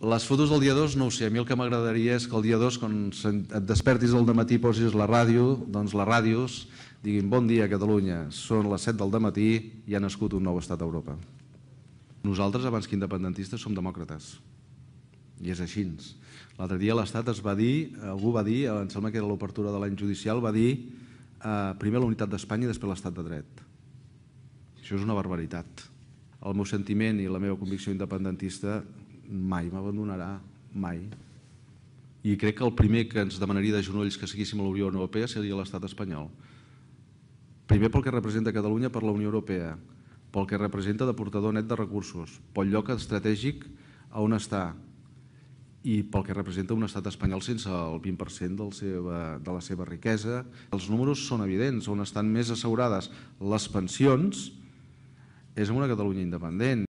Les fotos del dia 2, no ho sé, a mi el que m'agradaria és que el dia 2, quan et despertis del matí posis la ràdio, doncs les ràdios diguin bon dia Catalunya, són les 7 del matí i ha nascut un nou estat a Europa. Nosaltres, abans que independentistes, som demòcrates. I és així. L'altre dia l'Estat es va dir, algú va dir, em sembla que era l'obertura de l'any judicial, va dir eh, primer la unitat d'Espanya i després l'Estat de dret. Això és una barbaritat. El meu sentiment i la meva convicció independentista mai m'abandonarà, mai. I crec que el primer que ens demanaria de genolls que seguíssim a la Unió Europea seria l'estat espanyol. Primer pel que representa Catalunya per la Unió Europea, pel que representa de portador net de recursos, pel lloc estratègic a on està i pel que representa un estat espanyol sense el 20% del seva, de la seva riquesa. Els números són evidents, on estan més assegurades les pensions és en una Catalunya independent.